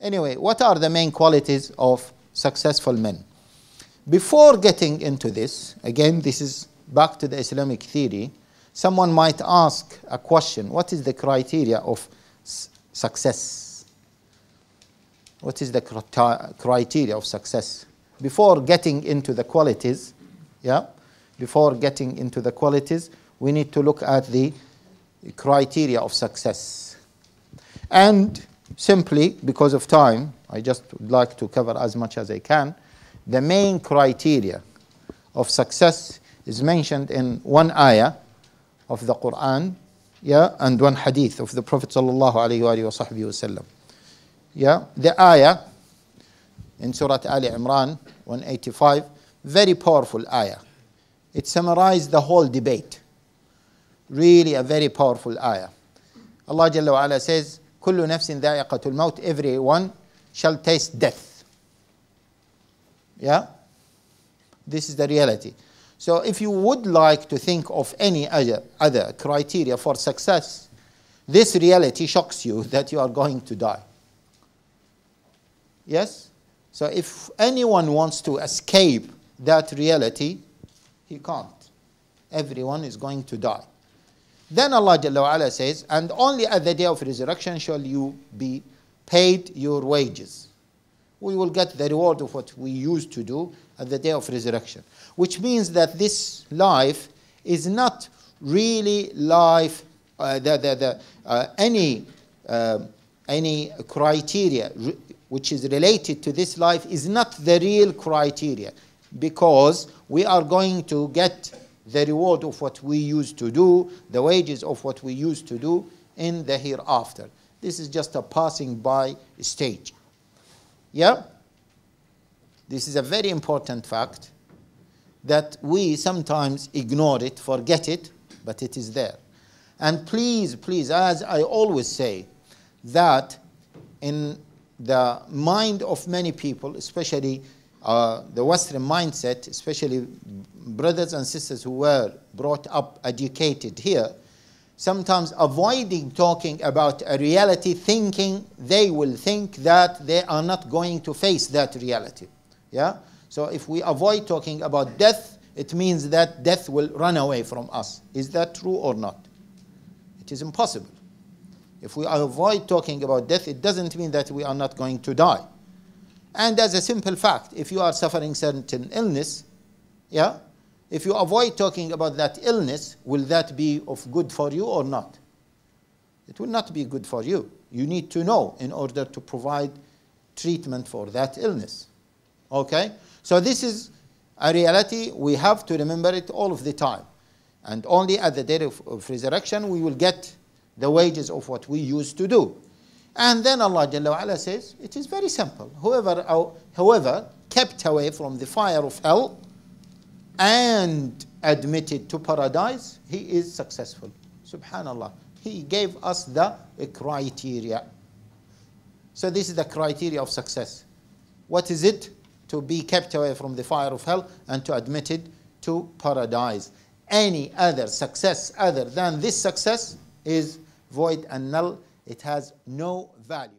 Anyway, what are the main qualities of successful men? Before getting into this, again, this is back to the Islamic theory, someone might ask a question What is the criteria of success? What is the criteria of success? Before getting into the qualities, yeah, before getting into the qualities, we need to look at the criteria of success. And simply because of time, I just would like to cover as much as I can. The main criteria of success is mentioned in one ayah of the Quran, yeah, and one hadith of the Prophet sallallahu alaihi wasallam. Yeah, the ayah in Surah Ali Imran 185, very powerful ayah. It summarized the whole debate. Really a very powerful ayah. Allah Jalla says, نفس nafsin dha'iqatul maut. Everyone shall taste death. Yeah? This is the reality. So if you would like to think of any other, other criteria for success, this reality shocks you that you are going to die. Yes? So if anyone wants to escape that reality, he can't. Everyone is going to die. Then Allah Jalla wa'ala says, and only at the day of resurrection shall you be paid your wages. We will get the reward of what we used to do at the day of resurrection. Which means that this life is not really life, uh, the, the, the, uh, any, uh, any criteria which is related to this life is not the real criteria because we are going to get the reward of what we used to do, the wages of what we used to do in the hereafter. This is just a passing by stage. Yeah? This is a very important fact that we sometimes ignore it, forget it, but it is there. And please, please, as I always say, that in the mind of many people, especially uh, the Western mindset, especially brothers and sisters who were brought up, educated here, sometimes avoiding talking about a reality, thinking they will think that they are not going to face that reality. Yeah? So if we avoid talking about death, it means that death will run away from us. Is that true or not? It is impossible. If we avoid talking about death, it doesn't mean that we are not going to die. And as a simple fact, if you are suffering certain illness, yeah, if you avoid talking about that illness, will that be of good for you or not? It will not be good for you. You need to know in order to provide treatment for that illness. Okay? So this is a reality. We have to remember it all of the time. And only at the day of, of resurrection we will get the wages of what we used to do. And then Allah Jalla wa'ala says, it is very simple. Whoever, however, kept away from the fire of hell and admitted to paradise, he is successful. Subhanallah. He gave us the criteria. So this is the criteria of success. What is it? To be kept away from the fire of hell and to admitted to paradise. Any other success other than this success is void and null. It has no value.